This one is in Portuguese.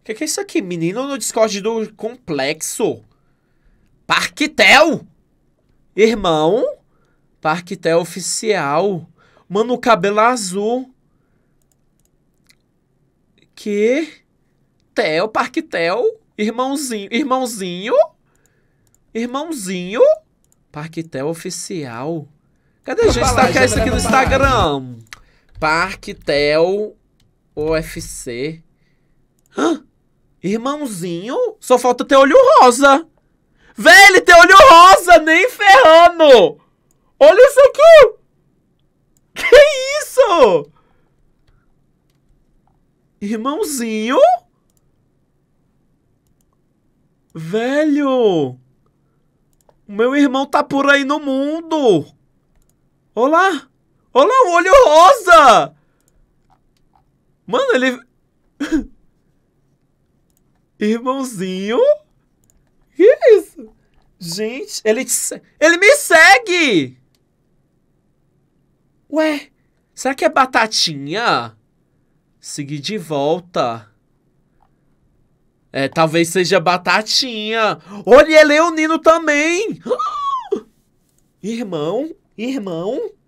O que, que é isso aqui? Menino no Discord do Complexo. Parquetel! Irmão? Parquetel oficial. Mano, o cabelo azul. Que? Tel, Parquetel? Irmãozinho. Irmãozinho? Irmãozinho? Parquetel oficial. Cadê a gente tá isso aqui no Instagram? Parquetel OFC. Hã? Irmãozinho, só falta ter olho rosa. velho, tem olho rosa, nem ferrando. Olha isso aqui. Que isso? Irmãozinho? Velho! Meu irmão tá por aí no mundo! Olá! Olá, o olho rosa! Mano, ele... Irmãozinho? Que é isso? Gente, ele, ele me segue! Ué, será que é batatinha? Seguir de volta. É, talvez seja batatinha. Olha, é leonino também! Irmão, irmão,